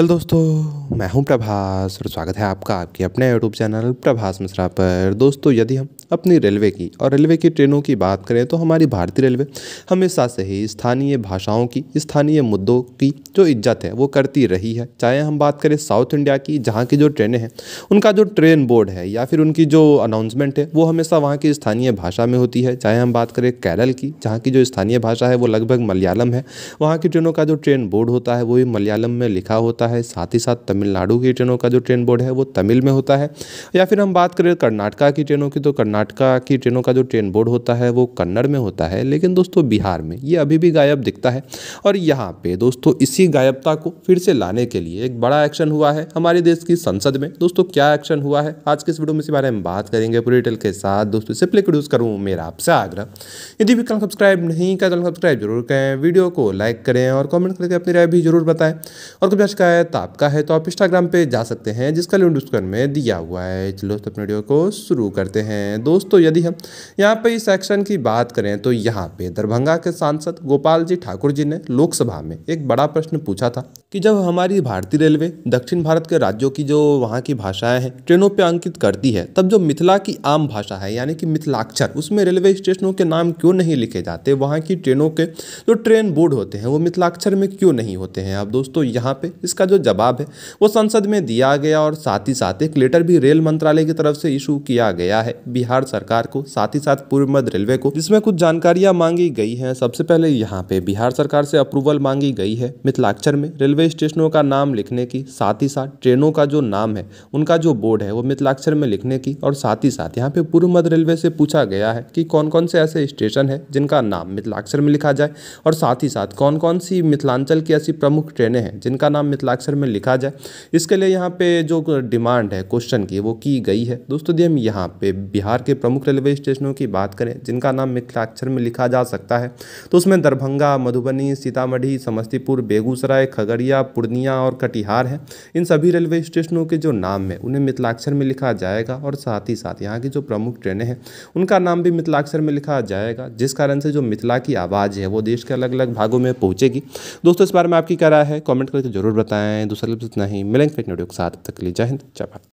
hello दोस्तों मैं हूं प्रभास और स्वागत है आपका आपके अपने यूट्यूब चैनल प्रभास मिश्रा पर दोस्तों यदि हम अपनी रेलवे की और रेलवे की ट्रेनों की बात करें तो हमारी भारतीय रेलवे हमेशा से ही स्थानीय भाषाओं की स्थानीय मुद्दों की जो इज्जत है वो करती रही है चाहे हम बात करें साउथ इंडिया की जहाँ की जो ट्रेनें हैं उनका जो ट्रेन बोर्ड है या फिर उनकी जो अनाउंसमेंट है वो हमेशा वहाँ की स्थानीय भाषा में होती है चाहे हम बात करें केरल की जहाँ की जो स्थानीय भाषा है वो लगभग मलयालम है वहाँ की ट्रेनों का जो ट्रेन बोर्ड होता है वो भी मलयालम में लिखा होता है साथ ही साथ तमिलनाडु की ट्रेनों का जो ट्रेन बोर्ड है वो तमिल में होता है या फिर हम बात करें कर्नाटका की ट्रेनों की तो कर्नाटक कर्नाटका की ट्रेनों का जो ट्रेन बोर्ड होता है वो कन्नड़ में होता है लेकिन दोस्तों बिहार में ये अभी भी गायब दिखता है और यहाँ पे दोस्तों इसी गायबता को फिर से लाने के लिए एक बड़ा एक्शन हुआ है हमारे देश की संसद में दोस्तों क्या एक्शन हुआ है आज के इस वीडियो में इसी बारे में बात करेंगे पूरी डिटेल के साथ दोस्तों इसे प्ले प्रोड्यूस करूँ मेरा आपसे आग्रह यदि भी कल सब्सक्राइब नहीं कर चैनल सब्सक्राइब जरूर करें वीडियो को लाइक करें और कॉमेंट करके अपनी राय भी जरूर बताएं और कभी शिकायत तो आपका है तो आप इंस्टाग्राम पर जा सकते हैं जिसका लिंक डिस्क्रिप्शन में दिया हुआ है चलो तो अपने वीडियो को शुरू करते हैं दोस्तों यदि हम यहाँ पे इस एक्शन की बात करें तो यहाँ पे दरभंगा के सांसद गोपाल जी ठाकुर जी ने लोकसभा में एक बड़ा प्रश्न पूछा था कि जब हमारी भारतीय रेलवे दक्षिण भारत के राज्यों की जो वहाँ की भाषाएं हैं ट्रेनों पर अंकित करती है तब जो मिथिला की आम भाषा है यानी कि मिथिलाक्षर उसमें रेलवे स्टेशनों के नाम क्यों नहीं लिखे जाते वहाँ की ट्रेनों के जो ट्रेन बोर्ड होते हैं वो मिथिलाक्षर में क्यों नहीं होते हैं अब दोस्तों यहाँ पे इसका जो जवाब है वो संसद में दिया गया और साथ ही साथ एक लेटर भी रेल मंत्रालय की तरफ से इशू किया गया है बिहार बिहार सरकार को साथ ही साथ पूर्व मध्य रेलवे को जिसमें कुछ जानकारियां मांगी गई हैं सबसे पहले यहाँ पे बिहार सरकार से अप्रूवल मांगी गई है मिथिलाक्षर में रेलवे स्टेशनों का नाम लिखने की साथ ही साथ ट्रेनों का जो नाम है उनका जो बोर्ड है वो मिथिलाक्षर में लिखने की और साथ ही साथ यहाँ पे पूर्व मध्य रेलवे से पूछा गया है कि कौन कौन से ऐसे स्टेशन है जिनका नाम मिथिलाक्षर में लिखा जाए और साथ ही साथ कौन कौन सी मिथिलांचल की ऐसी प्रमुख ट्रेनें हैं जिनका नाम मिथिलाक्षर में लिखा जाए इसके लिए यहाँ पे जो डिमांड है क्वेश्चन की वो की गई है दोस्तों हम यहाँ पे बिहार के प्रमुख रेलवे स्टेशनों की बात करें जिनका नाम मिथिलाक्षर में लिखा जा सकता है तो उसमें दरभंगा मधुबनी सीतामढ़ी समस्तीपुर बेगूसराय खगड़िया पूर्णिया और कटिहार है इन सभी रेलवे स्टेशनों के जो नाम है उन्हें मिथिलाक्षर में लिखा जाएगा और साथ ही साथ यहाँ की जो प्रमुख ट्रेनें हैं उनका नाम भी मिथिलाक्षर में लिखा जाएगा जिस कारण से जो मिथिला की आवाज़ है वो देश के अलग अलग भागों में पहुँचेगी दोस्तों इस बारे में आपकी क्या राय है कॉमेंट करके जरूर बताएं दूसरे इतना ही मिलेंगे वीडियो के साथ तक लीजिए जय हिंद जय भारत